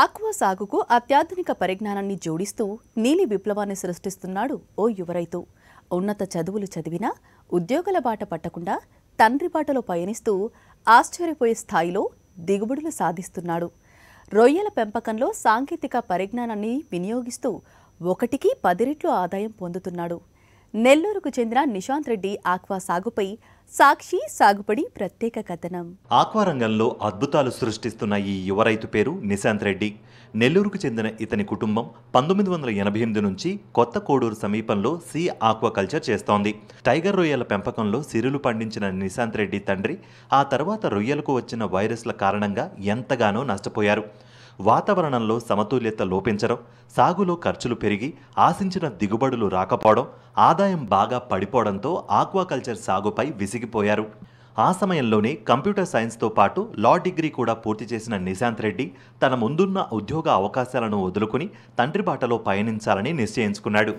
aqua సాగుకు అత్యాధునిక పరిజ్ఞానాన్ని జోడిస్తూ నీలి విప్లవాన్ని సృష్టిస్తున్నాడు ఓ యువరైతు ఉన్నత చదువులు చదివినా ఉద్యోగుల బాట పట్టకుండా తండ్రి బాటలో పయనిస్తూ ఆశ్చర్యపోయే స్థాయిలో దిగుబడులు సాధిస్తున్నాడు రొయ్యల పెంపకంలో సాంకేతిక పరిజ్ఞానాన్ని వినియోగిస్తూ ఒకటికి పది రెట్లు ఆదాయం పొందుతున్నాడు నెల్లూరుకు చెందిన నిశాంత్ రెడ్డి ఆక్వా సాగుపై సాక్షి సాగుపడి ప్రత్యేక కథనం ఆక్వా రంగంలో అద్భుతాలు సృష్టిస్తున్న ఈ యువ రైతు పేరు నిశాంత్ రెడ్డి నెల్లూరుకు చెందిన ఇతని కుటుంబం పంతొమ్మిది వందల ఎనభై ఎనిమిది నుంచి కొత్త కోడూరు సమీపంలో సీ ఆక్వాకల్చర్ చేస్తోంది టైగర్ రొయ్యల పెంపకంలో సిరులు పండించిన నిశాంత్ రెడ్డి తండ్రి ఆ తర్వాత రొయ్యలకు వచ్చిన వైరస్ల కారణంగా ఎంతగానో నష్టపోయారు వాతావరణంలో సమతుల్యత లోపించడం సాగులో ఖర్చులు పెరిగి ఆశించిన దిగుబడులు రాకపోవడం ఆదాయం బాగా పడిపోవడంతో ఆక్వాకల్చర్ సాగుపై విసిగిపోయారు ఆ సమయంలోనే కంప్యూటర్ సైన్స్తో పాటు లా డిగ్రీ కూడా పూర్తి చేసిన నిశాంత్ రెడ్డి తన ముందున్న ఉద్యోగ అవకాశాలను వదులుకుని తండ్రి బాటలో పయనించాలని నిశ్చయించుకున్నాడు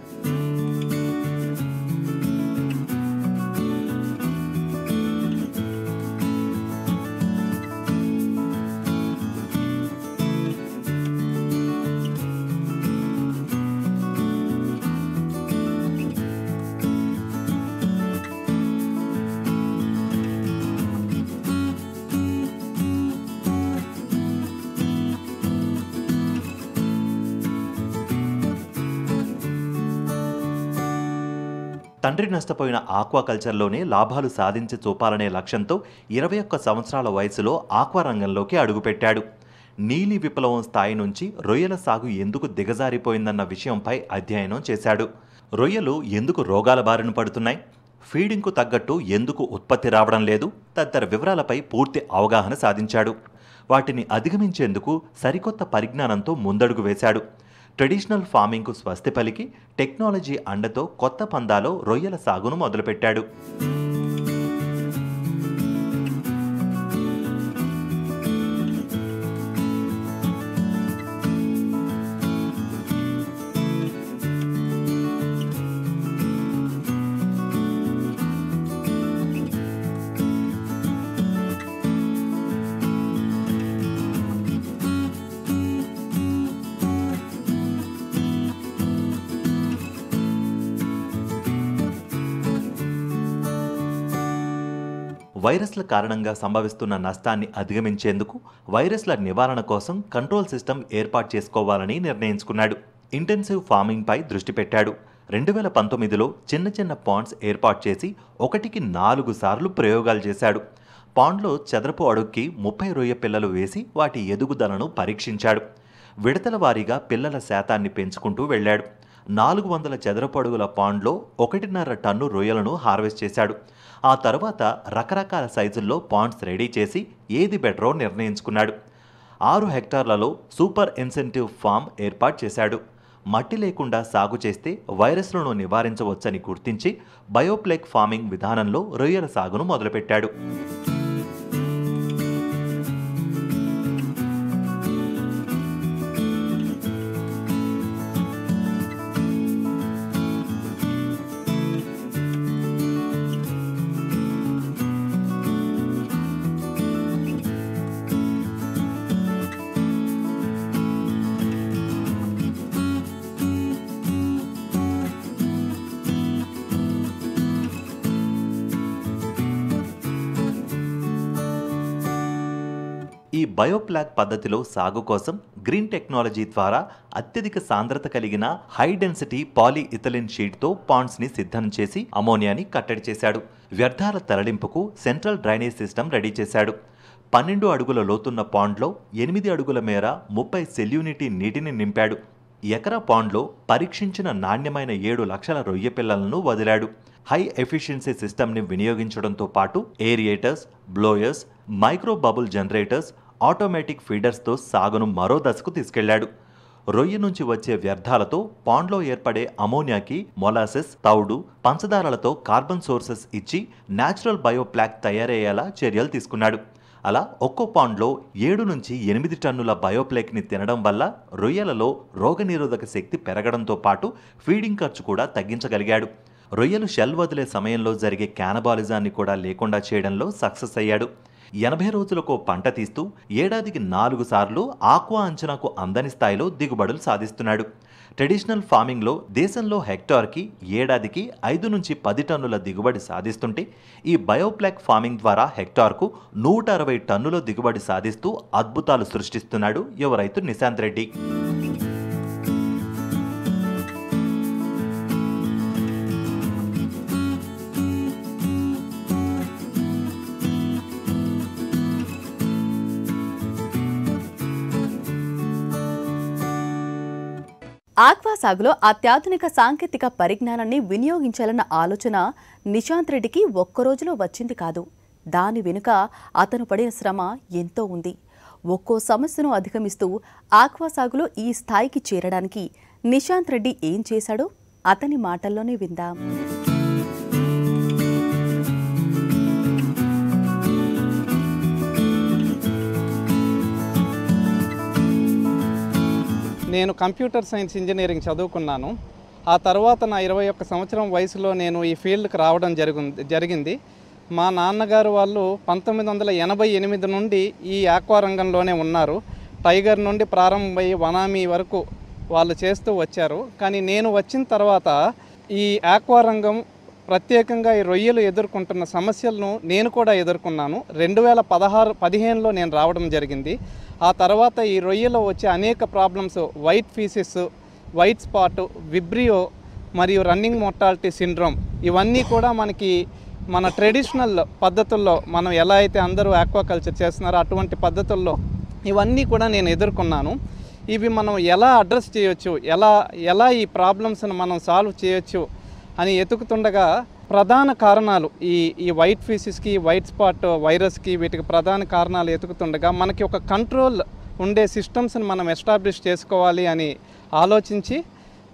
తండ్రి నష్టపోయిన ఆక్వాకల్చర్లోనే లాభాలు సాధించి చూపాలనే లక్ష్యంతో ఇరవై ఒక్క సంవత్సరాల వయసులో ఆక్వా రంగంలోకి అడుగుపెట్టాడు నీలి విప్లవం స్థాయి నుంచి రొయ్యల సాగు ఎందుకు దిగజారిపోయిందన్న విషయంపై అధ్యయనం చేశాడు రొయ్యలు ఎందుకు రోగాల బారిన పడుతున్నాయి ఫీడింగ్కు తగ్గట్టు ఎందుకు ఉత్పత్తి రావడం లేదు తదితర వివరాలపై పూర్తి అవగాహన సాధించాడు వాటిని అధిగమించేందుకు సరికొత్త పరిజ్ఞానంతో ముందడుగు వేశాడు ట్రెడిషనల్ ఫార్మింగ్కు స్వస్తి పలికి టెక్నాలజీ అండతో కొత్త పందాలో రొయ్యల సాగును మొదలుపెట్టాడు వైరస్ల కారణంగా సంభవిస్తున్న నష్టాన్ని అధిగమించేందుకు వైరస్ల నివారణ కోసం కంట్రోల్ సిస్టమ్ ఏర్పాటు చేసుకోవాలని నిర్ణయించుకున్నాడు ఇంటెన్సివ్ ఫార్మింగ్పై దృష్టి పెట్టాడు రెండు వేల పంతొమ్మిదిలో చిన్న చిన్న పాండ్స్ ఏర్పాటు చేసి ఒకటికి నాలుగు సార్లు ప్రయోగాలు చేశాడు పాండ్లో చదరపు అడుక్కి ముప్పై రొయ్య పిల్లలు వేసి వాటి ఎదుగుదలను పరీక్షించాడు విడతల వారీగా పిల్లల శాతాన్ని పెంచుకుంటూ వెళ్ళాడు నాలుగు వందల చదరపడుగుల పాండ్లో ఒకటిన్నర టన్ను రొయ్యలను హార్వెస్ట్ చేశాడు ఆ తర్వాత రకరకాల సైజుల్లో పాండ్స్ రెడీ చేసి ఏది బెటరో నిర్ణయించుకున్నాడు ఆరు హెక్టార్లలో సూపర్ ఇన్సెంటివ్ ఫామ్ ఏర్పాటు చేశాడు మట్టి లేకుండా సాగు చేస్తే వైరస్లను నివారించవచ్చని గుర్తించి బయోప్లెక్ ఫార్మింగ్ విధానంలో రొయ్యల సాగును మొదలుపెట్టాడు ఈ బయోప్లాగ్ పద్ధతిలో సాగు కోసం గ్రీన్ టెక్నాలజీ ద్వారా అత్యధిక సాంద్రత కలిగిన హై డెన్సిటీ పాలీ ఇథలిన్ షీట్తో పాండ్స్ని సిద్ధం చేసి అమోనియాని కట్టడి చేశాడు వ్యర్థాల తరలింపుకు సెంట్రల్ డ్రైనేజ్ సిస్టమ్ రెడీ చేశాడు పన్నెండు అడుగుల లోతున్న పాండ్లో ఎనిమిది అడుగుల మేర ముప్పై సెల్యూనిటీ నీటిని నింపాడు ఎకరా పాండ్లో పరీక్షించిన నాణ్యమైన ఏడు లక్షల రొయ్య పిల్లలను వదిలాడు హై ఎఫిషియన్సీ సిస్టమ్ని వినియోగించడంతో పాటు aerators blowers micro bubble generators automatic ఫీడర్స్తో సాగును మరో దశకు తీసుకెళ్లాడు రొయ్య నుంచి వచ్చే వ్యర్థాలతో పాండ్లో ఏర్పడే అమోనియాకి మొలాసెస్ తౌడు పంచదారలతో కార్బన్ సోర్సెస్ ఇచ్చి న్యాచురల్ బయోప్లాక్ తయారయ్యేలా చర్యలు తీసుకున్నాడు అలా ఒక్కో పాండ్లో ఏడు నుంచి ఎనిమిది టన్నుల బయోప్లేక్ని తినడం వల్ల రొయ్యలలో రోగనిరోధక శక్తి పెరగడంతో పాటు ఫీడింగ్ ఖర్చు కూడా తగ్గించగలిగాడు రొయ్యలు షెల్ వదిలే సమయంలో జరిగే క్యానబాలిజాన్ని కూడా లేకుండా చేయడంలో సక్సెస్ అయ్యాడు ఎనభై రోజులకు పంట తీస్తూ ఏడాదికి నాలుగు సార్లు ఆక్వా అంచనాకు అందని స్థాయిలో దిగుబడులు సాధిస్తున్నాడు ట్రెడిషనల్ ఫార్మింగ్లో దేశంలో హెక్టార్కి ఏడాదికి ఐదు నుంచి పది టన్నుల దిగుబడి సాధిస్తుంటే ఈ బయోప్లాక్ ఫార్మింగ్ ద్వారా హెక్టార్కు నూట అరవై టన్నుల దిగుబడి సాధిస్తూ అద్భుతాలు సృష్టిస్తున్నాడు యువ రైతు నిశాంత్ రెడ్డి ఆక్వా సాగులో అత్యాధునిక సాంకేతిక పరిజ్ఞానాన్ని వినియోగించాలన్న ఆలోచన నిశాంత్ రెడ్డికి ఒక్కరోజులో వచ్చింది కాదు దాని వెనుక అతను పడిన శ్రమ ఎంతో ఉంది ఒక్కో సమస్యను అధిగమిస్తూ ఆక్వా సాగులో ఈ స్థాయికి చేరడానికి నిశాంత్ రెడ్డి ఏం చేశాడో అతని మాటల్లోనే విందాం నేను కంప్యూటర్ సైన్స్ ఇంజనీరింగ్ చదువుకున్నాను ఆ తర్వాత నా ఇరవై ఒక్క సంవత్సరం వయసులో నేను ఈ ఫీల్డ్కి రావడం జరిగింది జరిగింది మా నాన్నగారు వాళ్ళు పంతొమ్మిది వందల ఎనభై ఎనిమిది నుండి ఈ ఆక్వా రంగంలోనే ఉన్నారు టైగర్ నుండి ప్రారంభమయ్యి వనామీ వరకు వాళ్ళు చేస్తూ వచ్చారు కానీ నేను వచ్చిన తర్వాత ఈ ఆక్వా రంగం ప్రత్యేకంగా ఈ రొయ్యలు ఎదుర్కొంటున్న సమస్యలను నేను కూడా ఎదుర్కొన్నాను రెండు వేల పదహారు పదిహేనులో నేను రావడం జరిగింది ఆ తర్వాత ఈ రొయ్యలో వచ్చే అనేక problems white faeces white spot vibrio మరియు రన్నింగ్ మోర్టాలిటీ సిండ్రోమ్ ఇవన్నీ కూడా మనకి మన ట్రెడిషనల్ పద్ధతుల్లో మనం ఎలా అయితే అందరూ ఆక్వాకల్చర్ చేస్తున్నారో అటువంటి పద్ధతుల్లో ఇవన్నీ కూడా నేను ఎదుర్కొన్నాను ఇవి మనం ఎలా అడ్రస్ చేయొచ్చు ఎలా ఎలా ఈ ప్రాబ్లమ్స్ను మనం సాల్వ్ చేయొచ్చు అని ఎతుకుతుండగా ప్రధాన కారణాలు ఈ ఈ వైట్ ఫీసెస్కి వైట్ స్పాట్ వైరస్కి వీటికి ప్రధాన కారణాలు ఎతుకుతుండగా మనకి ఒక కంట్రోల్ ఉండే సిస్టమ్స్ని మనం ఎస్టాబ్లిష్ చేసుకోవాలి అని ఆలోచించి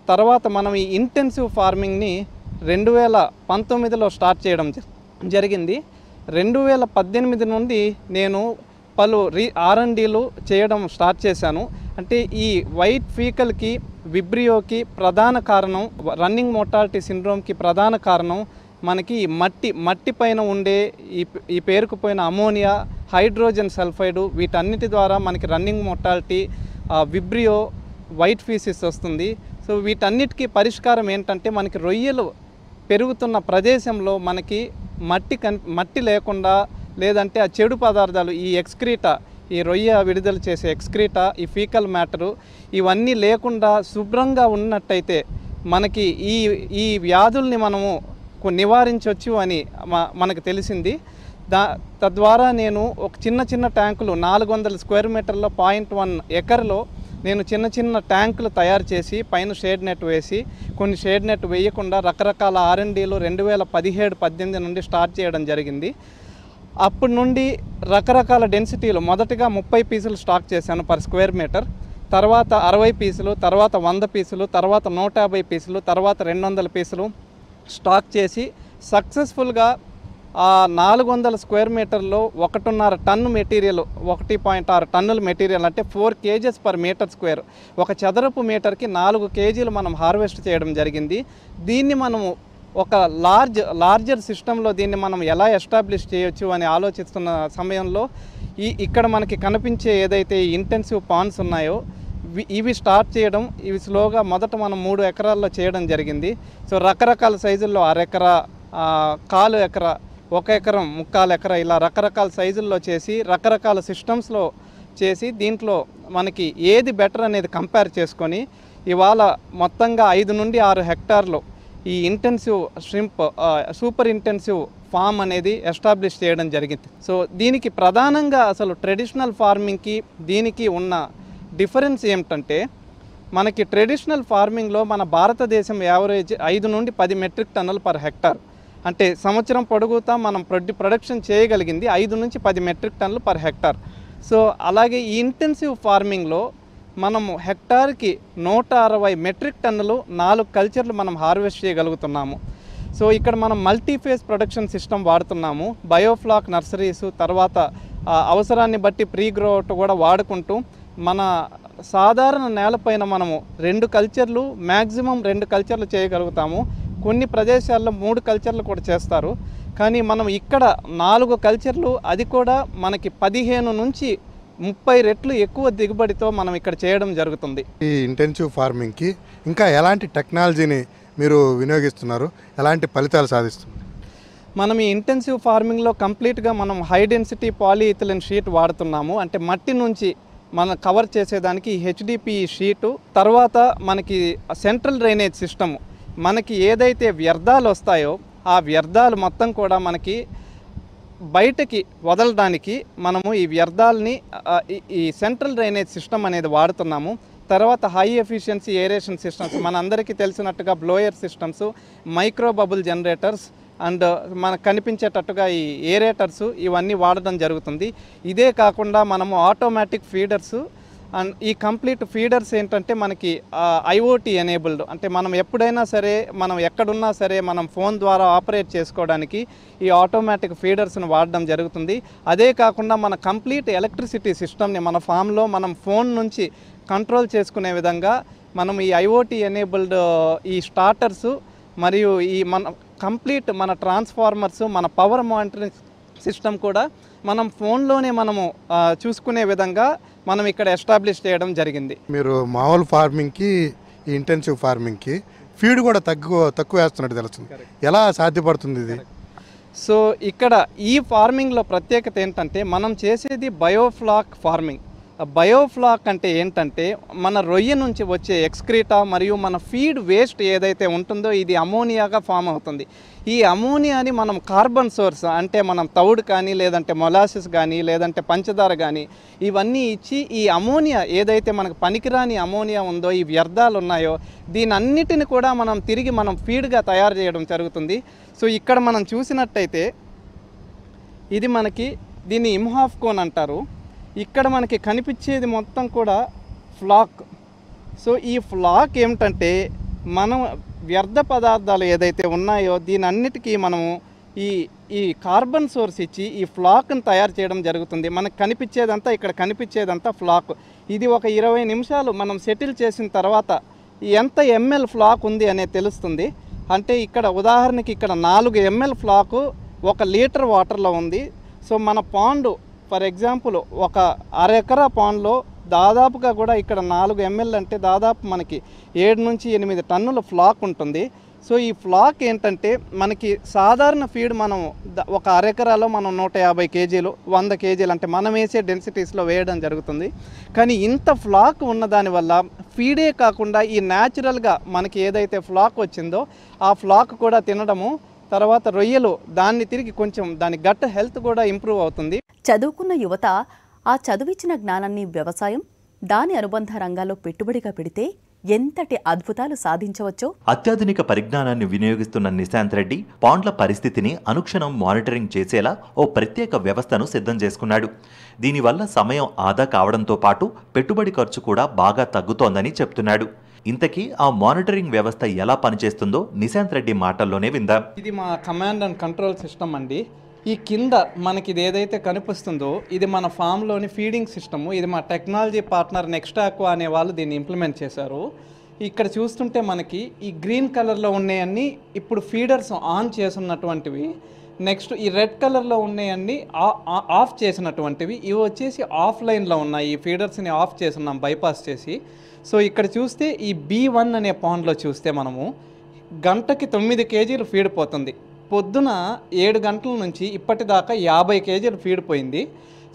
తర్వాత మనం ఈ ఇంటెన్సివ్ ఫార్మింగ్ని రెండు వేల పంతొమ్మిదిలో స్టార్ట్ చేయడం జరిగింది రెండు వేల పద్దెనిమిది నుండి నేను పలు రీ ఆర్ఎండీలు చేయడం స్టార్ట్ చేశాను అంటే ఈ వైట్ ఫీకల్కి విబ్రియోకి ప్రధాన కారణం రన్నింగ్ మోటాలిటీ సిండ్రోమ్కి ప్రధాన కారణం మనకి మట్టి మట్టి పైన ఉండే ఈ ఈ పేరుకుపోయిన అమోనియా హైడ్రోజన్ సల్ఫైడు వీటన్నిటి ద్వారా మనకి running mortality vibrio white faeces వస్తుంది సో వీటన్నిటికీ పరిష్కారం ఏంటంటే మనకి రొయ్యలు పెరుగుతున్న ప్రదేశంలో మనకి మట్టి కన్ మట్టి లేకుండా లేదంటే ఆ చెడు పదార్థాలు ఈ ఎక్స్క్రీటా ఈ రొయ్య విడుదల చేసే ఎక్స్క్రీటా ఈ ఫీకల్ మ్యాటరు ఇవన్నీ లేకుండా శుభ్రంగా ఉన్నట్టయితే మనకి ఈ ఈ వ్యాధుల్ని మనము నివారించవచ్చు అని మనకు తెలిసింది దా తద్వారా నేను ఒక చిన్న చిన్న ట్యాంకులు నాలుగు వందల స్క్వేర్ మీటర్లో పాయింట్ వన్ ఎకర్లో నేను చిన్న చిన్న ట్యాంకులు తయారు చేసి పైన షేడ్ నెట్ వేసి కొన్ని షేడ్ నెట్ వేయకుండా రకరకాల ఆర్ఎండీలు రెండు వేల పదిహేడు పద్దెనిమిది నుండి స్టార్ట్ చేయడం జరిగింది అప్పటి నుండి రకరకాల డెన్సిటీలు మొదటగా ముప్పై పీసులు స్టాక్ చేశాను పర్ స్క్వేర్ మీటర్ తర్వాత అరవై పీసులు తర్వాత వంద పీసులు తర్వాత నూట యాభై పీసులు తర్వాత రెండు వందల పీసులు స్టాక్ చేసి సక్సెస్ఫుల్గా ఆ నాలుగు వందల స్క్వేర్ మీటర్లో ఒకటిన్నర టన్ను మెటీరియల్ ఒకటి పాయింట్ ఆరు టన్నుల మెటీరియల్ అంటే four cages per metre square ఒక చదరపు మీటర్కి నాలుగు కేజీలు మనం హార్వెస్ట్ చేయడం జరిగింది దీన్ని మనము ఒక లార్జ్ లార్జర్ సిస్టంలో దీన్ని మనం ఎలా ఎస్టాబ్లిష్ చేయొచ్చు అని ఆలోచిస్తున్న సమయంలో ఈ ఇక్కడ మనకి కనిపించే ఏదైతే ఇంటెన్సివ్ పాన్స్ ఉన్నాయో ఇవి స్టార్ట్ చేయడం ఇవి స్లోగా మొదట మనం మూడు ఎకరాల్లో చేయడం జరిగింది సో రకరకాల సైజుల్లో అరెకరా కాలు ఎకరా ఒక ఎకరం ముక్కాలు ఎకరా ఇలా రకరకాల సైజుల్లో చేసి రకరకాల సిస్టమ్స్లో చేసి దీంట్లో మనకి ఏది బెటర్ అనేది కంపేర్ చేసుకొని ఇవాళ మొత్తంగా ఐదు నుండి ఆరు హెక్టార్లు ఈ intensive shrimp super intensive farm అనేది ఎస్టాబ్లిష్ చేయడం జరిగింది సో దీనికి ప్రధానంగా అసలు ట్రెడిషనల్ ఫార్మింగ్కి దీనికి ఉన్న డిఫరెన్స్ ఏమిటంటే మనకి ట్రెడిషనల్ ఫార్మింగ్లో మన భారతదేశం యావరేజ్ ఐదు నుండి పది మెట్రిక్ టన్నులు పర్ హెక్టార్ అంటే సంవత్సరం పొడుగుతా మనం ప్రొడ్యూ ప్రొడక్షన్ చేయగలిగింది ఐదు నుంచి పది మెట్రిక్ టన్నులు పర్ హెక్టార్ సో అలాగే ఈ ఇంటెన్సివ్ ఫార్మింగ్లో మనము హెక్టార్కి నూట అరవై మెట్రిక్ టన్నులు నాలుగు కల్చర్లు మనం హార్వెస్ట్ చేయగలుగుతున్నాము సో ఇక్కడ మనం మల్టీఫేస్ ప్రొడక్షన్ సిస్టమ్ వాడుతున్నాము బయోఫ్లాక్ నర్సరీస్ తర్వాత అవసరాన్ని బట్టి ప్రీ గ్రోట్ కూడా వాడుకుంటూ మన సాధారణ నేలపైన మనము రెండు కల్చర్లు మ్యాక్సిమం రెండు కల్చర్లు చేయగలుగుతాము కొన్ని ప్రదేశాల్లో మూడు కల్చర్లు కూడా చేస్తారు కానీ మనం ఇక్కడ నాలుగు కల్చర్లు అది కూడా మనకి పదిహేను నుంచి ముప్పై రెట్లు ఎక్కువ దిగుబడితో మనం ఇక్కడ చేయడం జరుగుతుంది ఈ ఇంటెన్సివ్ ఫార్మింగ్కి ఇంకా ఎలాంటి టెక్నాలజీని మీరు వినియోగిస్తున్నారు ఎలాంటి ఫలితాలు సాధిస్తున్నారు మనం ఈ ఇంటెన్సివ్ ఫార్మింగ్లో కంప్లీట్గా మనం high density polyethylene sheet వాడుతున్నాము అంటే మట్టి నుంచి మన కవర్ చేసేదానికి హెచ్డిపి షీటు తర్వాత మనకి సెంట్రల్ డ్రైనేజ్ సిస్టమ్ మనకి ఏదైతే వ్యర్థాలు వస్తాయో ఆ వ్యర్థాలు మొత్తం కూడా మనకి బయటకి వదలడానికి మనము ఈ వ్యర్థాలని ఈ సెంట్రల్ డ్రైనేజ్ సిస్టమ్ అనేది వాడుతున్నాము తర్వాత హై ఎఫిషియన్సీ ఏరేషన్ సిస్టమ్స్ మనందరికీ తెలిసినట్టుగా blower systems micro bubble generators and మనకు కనిపించేటట్టుగా ఈ ఏరేటర్స్ ఇవన్నీ వాడడం జరుగుతుంది ఇదే కాకుండా మనము ఆటోమేటిక్ ఫీడర్స్ అండ్ ఈ కంప్లీట్ ఫీడర్స్ ఏంటంటే మనకి ఐఓటీ ఎనేబుల్డ్ అంటే మనం ఎప్పుడైనా సరే మనం ఎక్కడున్నా సరే మనం ఫోన్ ద్వారా ఆపరేట్ చేసుకోవడానికి ఈ ఆటోమేటిక్ ఫీడర్స్ను వాడడం జరుగుతుంది అదే కాకుండా మన కంప్లీట్ ఎలక్ట్రిసిటీ సిస్టమ్ని మన ఫామ్లో మనం ఫోన్ నుంచి కంట్రోల్ చేసుకునే విధంగా మనం ఈ ఐఓటీ ఎనేబుల్డ్ ఈ స్టార్టర్స్ మరియు ఈ మన కంప్లీట్ మన ట్రాన్స్ఫార్మర్స్ మన పవర్ మానిటరింగ్ సిస్టమ్ కూడా మనం ఫోన్లోనే మనము చూసుకునే విధంగా మనం ఇక్కడ ఎస్టాబ్లిష్ చేయడం జరిగింది మీరు మామూలు ఫార్మింగ్కి ఇంటెన్సివ్ ఫార్మింగ్కి ఫీడ్ కూడా తగ్గు తక్కువ వేస్తున్నట్టు తెలుస్తుంది ఎలా సాధ్యపడుతుంది ఇది సో ఇక్కడ ఈ ఫార్మింగ్లో ప్రత్యేకత ఏంటంటే మనం చేసేది బయోఫ్లాక్ ఫార్మింగ్ బయోఫ్లాక్ అంటే ఏంటంటే మన రొయ్య నుంచి వచ్చే ఎక్స్క్రీటా మరియు మన ఫీడ్ వేస్ట్ ఏదైతే ఉంటుందో ఇది అమోనియాగా ఫామ్ అవుతుంది ఈ అమోనియాని మనం కార్బన్ సోర్స్ అంటే మనం తౌడు కానీ లేదంటే మొలాసిస్ కానీ లేదంటే పంచదార కానీ ఇవన్నీ ఇచ్చి ఈ అమోనియా ఏదైతే మనకు పనికిరాని అమోనియా ఉందో ఈ వ్యర్థాలు ఉన్నాయో దీనన్నిటిని కూడా మనం తిరిగి మనం ఫీడ్గా తయారు చేయడం జరుగుతుంది సో ఇక్కడ మనం చూసినట్టయితే ఇది మనకి దీన్ని ఇమ్హాఫ్కోన్ అంటారు ఇక్కడ మనకి కనిపించేది మొత్తం కూడా ఫ్లాక్ సో ఈ ఫ్లాక్ ఏమిటంటే మనం వ్యర్థ పదార్థాలు ఏదైతే ఉన్నాయో దీని అన్నిటికీ మనము ఈ ఈ కార్బన్ సోర్స్ ఇచ్చి ఈ ఫ్లాక్ను తయారు చేయడం జరుగుతుంది మనకు కనిపించేదంతా ఇక్కడ కనిపించేదంతా ఫ్లాక్ ఇది ఒక ఇరవై నిమిషాలు మనం సెటిల్ చేసిన తర్వాత ఎంత ఎంఎల్ ఫ్లాక్ ఉంది అనేది తెలుస్తుంది అంటే ఇక్కడ ఉదాహరణకి ఇక్కడ నాలుగు ఎంఎల్ ఫ్లాకు ఒక లీటర్ వాటర్లో ఉంది సో మన పాండు ఫర్ ఎగ్జాంపుల్ ఒక అర ఎకరా పాన్లో దాదాపుగా కూడా ఇక్కడ నాలుగు ఎంఎల్ అంటే దాదాపు మనకి ఏడు నుంచి ఎనిమిది టన్నుల ఫ్లాక్ ఉంటుంది సో ఈ ఫ్లాక్ ఏంటంటే మనకి సాధారణ ఫీడ్ మనం ఒక అరెకరాలో మనం నూట యాభై కేజీలు వంద కేజీలు అంటే మనం వేసే డెన్సిటీస్లో వేయడం జరుగుతుంది కానీ ఇంత ఫ్లాక్ ఉన్న దానివల్ల ఫీడే కాకుండా ఈ న్యాచురల్గా మనకి ఏదైతే ఫ్లాక్ వచ్చిందో ఆ ఫ్లాక్ కూడా తినడము తర్వాత రొయ్యలు దాన్ని తిరిగి కొంచెం దాని గట్ హెల్త్ కూడా ఇంప్రూవ్ అవుతుంది చదువుకున్న యువత ఆ చదువిచ్చిన జ్ఞానాన్ని వ్యవసాయం దాని అనుబంధ రంగాల్లో పెట్టుబడిగా పెడితే ఎంతటి అద్భుతాలు సాధించవచ్చో అత్యాధునిక పరిజ్ఞానాన్ని వినియోగిస్తున్న నిశాంత్ రెడ్డి పాండ్ల పరిస్థితిని అనుక్షణం మానిటరింగ్ చేసేలా ఓ ప్రత్యేక వ్యవస్థను సిద్ధం చేసుకున్నాడు దీనివల్ల సమయం ఆదా కావడంతో పాటు పెట్టుబడి ఖర్చు కూడా బాగా తగ్గుతోందని చెప్తున్నాడు ఇంతకీ ఆ మానిటరింగ్ వ్యవస్థ ఎలా పనిచేస్తుందో నిశాంత్ రెడ్డి మాటల్లోనే విందాం ఇది మా కమాండ్ అండ్ కంట్రోల్ సిస్టమ్ అండి ఈ కింద మనకి ఇది ఏదైతే కనిపిస్తుందో ఇది మన ఫామ్లోని ఫీడింగ్ సిస్టము ఇది మా టెక్నాలజీ పార్ట్నర్ నెక్స్ట్ ఆక్వా అనే వాళ్ళు దీన్ని ఇంప్లిమెంట్ చేశారు ఇక్కడ చూస్తుంటే మనకి ఈ గ్రీన్ కలర్లో ఉన్నాయన్నీ ఇప్పుడు ఫీడర్స్ ఆన్ చేసినటువంటివి నెక్స్ట్ ఈ రెడ్ కలర్లో ఉన్నాయన్నీ ఆఫ్ చేసినటువంటివి ఇవి వచ్చేసి ఆఫ్లైన్లో ఉన్నాయి ఈ ఫీడర్స్ని ఆఫ్ చేస్తున్నాం బైపాస్ చేసి సో ఇక్కడ చూస్తే ఈ బీ వన్ అనే పాండ్లో చూస్తే మనము గంటకి తొమ్మిది కేజీలు ఫీడ్ పోతుంది పొద్దున ఏడు గంటల నుంచి ఇప్పటిదాకా యాభై కేజీలు ఫీడ్ పోయింది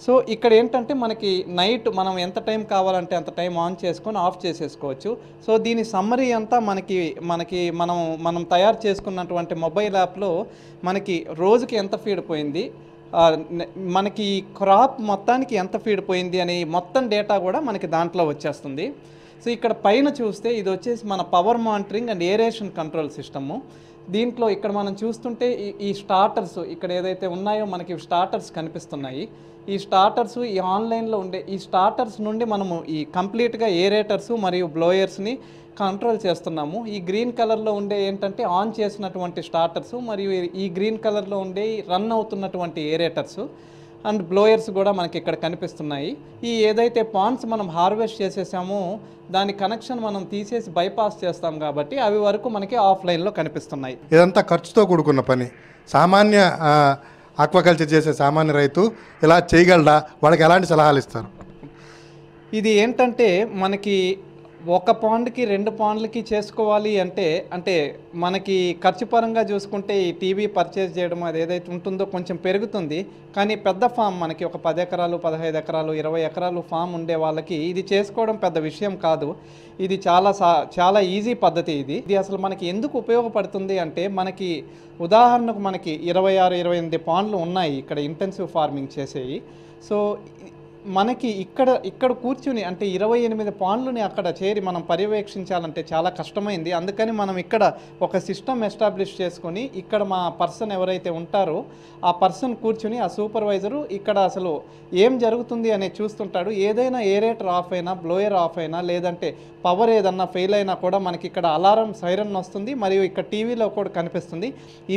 సో ఇక్కడ ఏంటంటే మనకి నైట్ మనం ఎంత టైం కావాలంటే అంత టైం ఆన్ చేసుకొని ఆఫ్ చేసేసుకోవచ్చు సో దీని సమ్మరీ అంతా మనకి మనకి మనం మనం తయారు చేసుకున్నటువంటి మొబైల్ యాప్లో మనకి రోజుకి ఎంత ఫీడ్ పోయింది మనకి క్రాప్ మొత్తానికి ఎంత ఫీడ్ పోయింది అని మొత్తం డేటా కూడా మనకి దాంట్లో వచ్చేస్తుంది సో ఇక్కడ పైన చూస్తే ఇది వచ్చేసి మన power monitoring and aeration control system దీంట్లో ఇక్కడ మనం చూస్తుంటే ఈ ఈ స్టార్టర్స్ ఇక్కడ ఏదైతే ఉన్నాయో మనకి స్టార్టర్స్ కనిపిస్తున్నాయి ఈ స్టార్టర్స్ ఈ ఆన్లైన్లో ఉండే ఈ స్టార్టర్స్ నుండి మనము ఈ కంప్లీట్గా ఏరేటర్స్ మరియు బ్లోయర్స్ని కంట్రోల్ చేస్తున్నాము ఈ గ్రీన్ కలర్లో ఉండే ఏంటంటే ఆన్ చేసినటువంటి స్టార్టర్స్ మరియు ఈ గ్రీన్ కలర్లో ఉండే రన్ అవుతున్నటువంటి ఏరేటర్స్ అండ్ బ్లోయర్స్ కూడా మనకి ఇక్కడ కనిపిస్తున్నాయి ఈ ఏదైతే పాండ్స్ మనం హార్వెస్ట్ చేసేసామో దాని కనెక్షన్ మనం తీసేసి బైపాస్ చేస్తాం కాబట్టి అవి వరకు మనకి ఆఫ్లైన్లో కనిపిస్తున్నాయి ఇదంతా ఖర్చుతో కూడుకున్న పని సామాన్య ఆక్వాకల్చర్ చేసే సామాన్య రైతు ఇలా చేయగలడా వాళ్ళకి ఎలాంటి సలహాలు ఇస్తారు ఇది ఏంటంటే మనకి ఒక పాండ్కి రెండు పాండ్లకి చేసుకోవాలి అంటే అంటే మనకి ఖర్చు పరంగా చూసుకుంటే ఈ టీవీ పర్చేజ్ చేయడం అది ఏదైతే ఉంటుందో కొంచెం పెరుగుతుంది కానీ పెద్ద ఫామ్ మనకి ఒక పది ఎకరాలు పదహైదు ఎకరాలు ఇరవై ఎకరాలు ఫామ్ ఉండే వాళ్ళకి ఇది చేసుకోవడం పెద్ద విషయం కాదు ఇది చాలా సా చాలా ఈజీ పద్ధతి ఇది ఇది అసలు మనకి ఎందుకు ఉపయోగపడుతుంది అంటే మనకి ఉదాహరణకు మనకి ఇరవై ఆరు ఇరవై ఎనిమిది పాండ్లు ఉన్నాయి ఇక్కడ ఇంటెన్సివ్ ఫార్మింగ్ చేసేవి సో మనకి ఇక్కడ ఇక్కడ కూర్చుని అంటే ఇరవై ఎనిమిది పాన్లని అక్కడ చేరి మనం పర్యవేక్షించాలంటే చాలా కష్టమైంది అందుకని మనం ఇక్కడ ఒక సిస్టమ్ ఎస్టాబ్లిష్ చేసుకొని ఇక్కడ మా పర్సన్ ఎవరైతే ఉంటారో ఆ పర్సన్ కూర్చుని ఆ సూపర్వైజరు ఇక్కడ అసలు ఏం జరుగుతుంది అనేది చూస్తుంటాడు ఏదైనా ఏరేటర్ ఆఫ్ అయినా బ్లోయర్ ఆఫ్ అయినా లేదంటే పవర్ ఏదన్నా ఫెయిల్ అయినా కూడా మనకి ఇక్కడ అలారం సైరన్ వస్తుంది మరియు ఇక్కడ టీవీలో కూడా కనిపిస్తుంది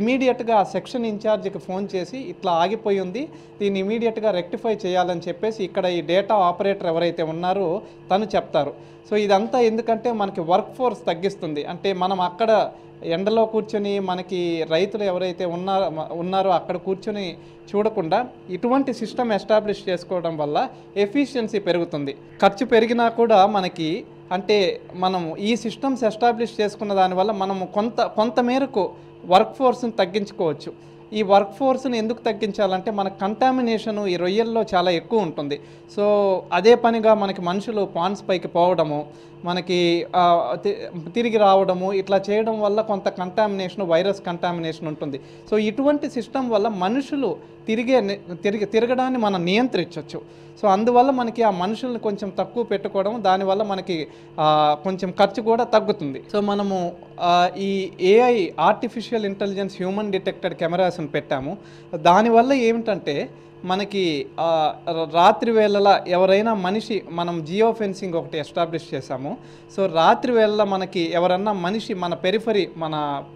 ఇమీడియట్గా ఆ సెక్షన్ ఇన్ఛార్జ్కి ఫోన్ చేసి ఇట్లా ఆగిపోయి ఉంది దీన్ని ఇమీడియట్గా రెక్టిఫై చేయాలని చెప్పేసి ఇక్కడ ఈ డేటా ఆపరేటర్ ఎవరైతే ఉన్నారో తను చెప్తారు సో ఇదంతా ఎందుకంటే మనకి వర్క్ ఫోర్స్ తగ్గిస్తుంది అంటే మనం అక్కడ ఎండలో కూర్చొని మనకి రైతులు ఎవరైతే ఉన్నారో ఉన్నారో అక్కడ కూర్చొని చూడకుండా ఇటువంటి సిస్టమ్ ఎస్టాబ్లిష్ చేసుకోవడం వల్ల ఎఫిషియన్సీ పెరుగుతుంది ఖర్చు పెరిగినా కూడా మనకి అంటే మనం ఈ సిస్టమ్స్ ఎస్టాబ్లిష్ చేసుకున్న దానివల్ల మనం కొంత కొంత మేరకు వర్క్ ఫోర్స్ని తగ్గించుకోవచ్చు ఈ వర్క్ ఫోర్స్ని ఎందుకు తగ్గించాలంటే మన కంటామినేషన్ ఈ రొయ్యల్లో చాలా ఎక్కువ ఉంటుంది సో అదే పనిగా మనకి మనుషులు పాన్స్ పైకి పోవడము మనకి తిరిగి రావడము ఇట్లా చేయడం వల్ల కొంత కంటామినేషన్ వైరస్ కంటామినేషన్ ఉంటుంది సో ఇటువంటి సిస్టమ్ వల్ల మనుషులు తిరిగే తిరిగి తిరగడాన్ని మనం నియంత్రించవచ్చు సో అందువల్ల మనకి ఆ మనుషుల్ని కొంచెం తక్కువ పెట్టుకోవడం దానివల్ల మనకి కొంచెం ఖర్చు కూడా తగ్గుతుంది సో మనము ఈ AI artificial intelligence human detected కెమెరాస్ని పెట్టాము దానివల్ల ఏమిటంటే మనకి రాత్రి వేళల ఎవరైనా మనిషి మనం జియో ఫెన్సింగ్ ఒకటి ఎస్టాబ్లిష్ చేశాము సో రాత్రి వేళల మనకి ఎవరన్నా మనిషి మన పెరిఫరీ మన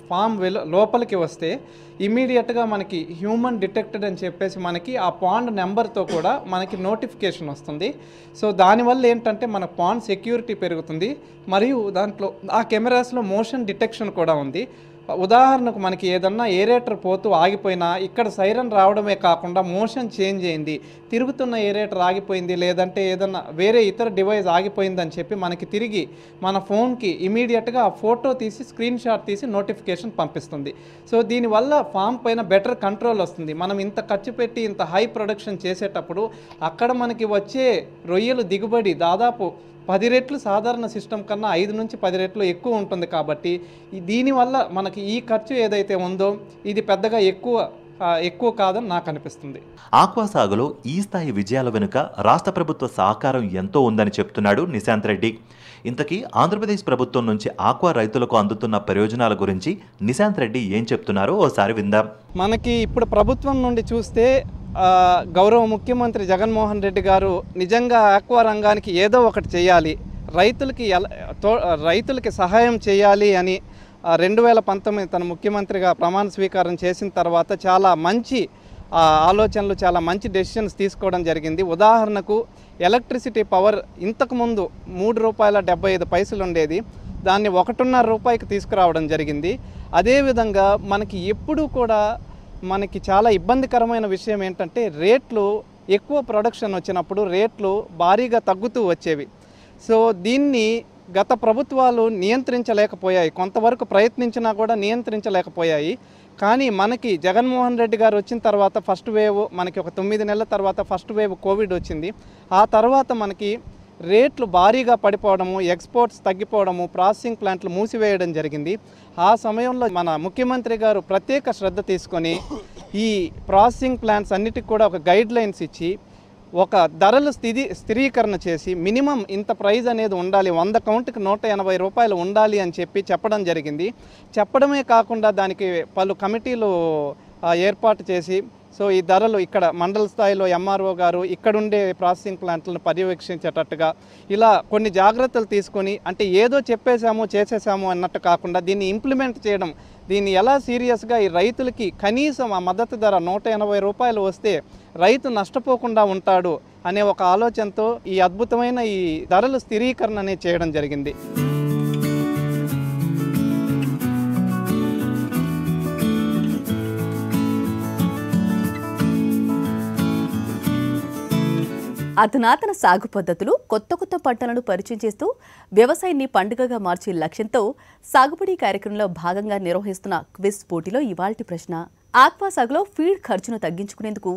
ఫామ్ లోపలికి వస్తే ఇమీడియట్గా మనకి హ్యూమన్ డిటెక్టెడ్ అని చెప్పేసి మనకి ఆ పాండ్ నెంబర్తో కూడా మనకి నోటిఫికేషన్ వస్తుంది సో దానివల్ల ఏంటంటే మన పాండ్ సెక్యూరిటీ పెరుగుతుంది మరియు దాంట్లో ఆ కెమెరాస్లో మోషన్ డిటెక్షన్ కూడా ఉంది ఉదాహరణకు మనకి ఏదన్నా ఏరేటర్ పోతూ ఆగిపోయినా ఇక్కడ సైరన్ రావడమే కాకుండా మోషన్ చేంజ్ అయింది తిరుగుతున్న ఏరేటర్ ఆగిపోయింది లేదంటే ఏదన్నా వేరే ఇతర డివైస్ ఆగిపోయిందని చెప్పి మనకి తిరిగి మన ఫోన్కి ఇమీడియట్గా ఫోటో తీసి స్క్రీన్ షాట్ తీసి నోటిఫికేషన్ పంపిస్తుంది సో దీనివల్ల ఫామ్ పైన బెటర్ కంట్రోల్ వస్తుంది మనం ఇంత ఖర్చు పెట్టి ఇంత హై ప్రొడక్షన్ చేసేటప్పుడు అక్కడ మనకి వచ్చే రొయ్యలు దిగుబడి దాదాపు పది రెట్లు సాధారణ సిస్టమ్ కన్నా ఐదు నుంచి పది రెట్లు ఎక్కువ ఉంటుంది కాబట్టి దీనివల్ల మనకి ఈ ఖర్చు ఏదైతే ఉందో ఇది పెద్దగా ఎక్కువ ఎక్కువ కాదని నాకు అనిపిస్తుంది ఆక్వా సాగులో ఈ స్థాయి విజయాల వెనుక రాష్ట్ర ప్రభుత్వ సహకారం ఎంతో ఉందని చెప్తున్నాడు నిశాంత్ రెడ్డి ఇంతకీ ఆంధ్రప్రదేశ్ ప్రభుత్వం నుంచి ఆక్వా రైతులకు అందుతున్న ప్రయోజనాల గురించి నిశాంత్ రెడ్డి ఏం చెప్తున్నారో ఓసారి విందాం మనకి ఇప్పుడు ప్రభుత్వం నుండి చూస్తే గౌరవ ముఖ్యమంత్రి జగన్మోహన్ రెడ్డి గారు నిజంగా ఆక్వా రంగానికి ఏదో ఒకటి చేయాలి రైతులకి రైతులకి సహాయం చేయాలి అని రెండు వేల పంతొమ్మిది తన ముఖ్యమంత్రిగా ప్రమాణ స్వీకారం చేసిన తర్వాత చాలా మంచి ఆలోచనలు చాలా మంచి డెసిషన్స్ తీసుకోవడం జరిగింది ఉదాహరణకు ఎలక్ట్రిసిటీ పవర్ ఇంతకుముందు మూడు రూపాయల డెబ్బై ఐదు పైసలు ఉండేది దాన్ని ఒకటిన్నర రూపాయికి తీసుకురావడం జరిగింది అదేవిధంగా మనకి ఎప్పుడూ కూడా మనకి చాలా ఇబ్బందికరమైన విషయం ఏంటంటే రేట్లు ఎక్కువ ప్రొడక్షన్ వచ్చినప్పుడు రేట్లు భారీగా తగ్గుతూ వచ్చేవి సో దీన్ని గత ప్రభుత్వాలు నియంత్రించలేకపోయాయి కొంతవరకు ప్రయత్నించినా కూడా నియంత్రించలేకపోయాయి కానీ మనకి జగన్మోహన్ రెడ్డి గారు వచ్చిన తర్వాత ఫస్ట్ వేవ్ మనకి ఒక తొమ్మిది నెలల తర్వాత ఫస్ట్ వేవ్ కోవిడ్ వచ్చింది ఆ తర్వాత మనకి రేట్లు భారీగా పడిపోవడము ఎక్స్పోర్ట్స్ తగ్గిపోవడము ప్రాసెసింగ్ ప్లాంట్లు మూసివేయడం జరిగింది ఆ సమయంలో మన ముఖ్యమంత్రి గారు ప్రత్యేక శ్రద్ధ తీసుకొని ఈ ప్రాసెసింగ్ ప్లాంట్స్ అన్నిటికి కూడా ఒక గైడ్ లైన్స్ ఇచ్చి ఒక ధరలు స్థితి స్థిరీకరణ చేసి మినిమం ఇంత ప్రైజ్ అనేది ఉండాలి వంద కౌంట్కి నూట ఎనభై రూపాయలు ఉండాలి అని చెప్పి చెప్పడం జరిగింది చెప్పడమే కాకుండా దానికి పలు కమిటీలు ఏర్పాటు చేసి సో ఈ ధరలు ఇక్కడ మండల స్థాయిలో ఎంఆర్ఓ గారు ఇక్కడుండే ప్రాసెసింగ్ ప్లాంట్లను పర్యవేక్షించేటట్టుగా ఇలా కొన్ని జాగ్రత్తలు తీసుకొని అంటే ఏదో చెప్పేశాము చేసేసాము అన్నట్టు కాకుండా దీన్ని ఇంప్లిమెంట్ చేయడం దీన్ని ఎలా సీరియస్గా ఈ రైతులకి కనీసం ఆ మద్దతు ధర నూట ఎనభై రూపాయలు వస్తే రైతు నష్టపోకుండా ఉంటాడు అనే ఒక ఆలోచనతో ఈ అద్భుతమైన ఈ ధరలు స్థిరీకరణ అనేది చేయడం జరిగింది అధునాతన సాగు పద్ధతులు కొత్త కొత్త పంటలను పరిచయం చేస్తూ వ్యవసాయాన్ని పండుగగా మార్చే లక్ష్యంతో సాగుబడి కార్యక్రమంలో భాగంగా నిర్వహిస్తున్న క్విజ్ పోటీలో ఇవాల్టి ప్రశ్న ఆక్వా సాగులో ఫీడ్ ఖర్చును తగ్గించుకునేందుకు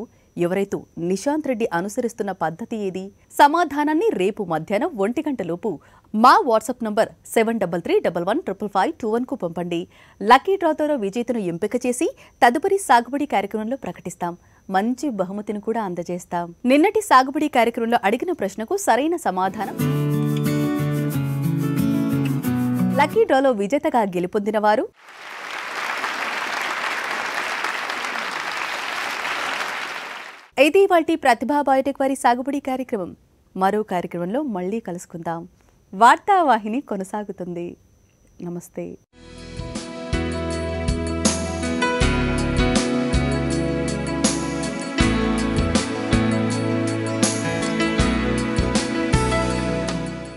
ఎవరైతే నిశాంత్ రెడ్డి అనుసరిస్తున్న పద్ధతి ఏది సమాధానాన్ని రేపు మధ్యాహ్నం ఒంటి గంటలోపు మా WhatsApp number seven double three double one triple five two వన్కు పంపండి లక్కీ డ్రా ద్వారా విజేతను ఎంపిక చేసి తదుపరి సాగుబడి కార్యక్రమంలో ప్రకటిస్తాం మంచి బహుమతిని కూడా అందజేస్తాం నిన్నటి సాగుబడి కార్యక్రమంలో అడిగిన ప్రశ్నకు సరైన సమాధానం లక్కీ డ్రాలో విజేతగా గెలుపొందిన వారు అయితే వాటి ప్రతిభా బయోటెక్ వారి సాగుబడి కార్యక్రమం మరో కార్యక్రమంలో మళ్ళీ కలుసుకుందాం వార్తావాహిని కొనసాగుతుంది నమస్తే